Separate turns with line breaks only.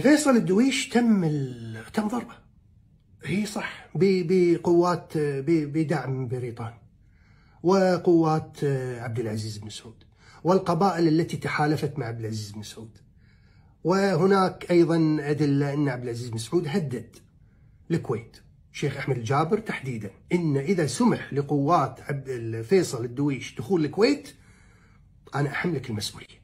فيصل الدويش تم ال... تم ضربه هي صح بقوات بدعم بريطاني وقوات آه، عبد العزيز بن سعود والقبائل التي تحالفت مع عبد العزيز بن سعود وهناك ايضا ادله ان عبد العزيز بن سعود هدد الكويت شيخ احمد الجابر تحديدا ان اذا سمح لقوات عبد فيصل الدويش دخول الكويت
انا احملك المسؤوليه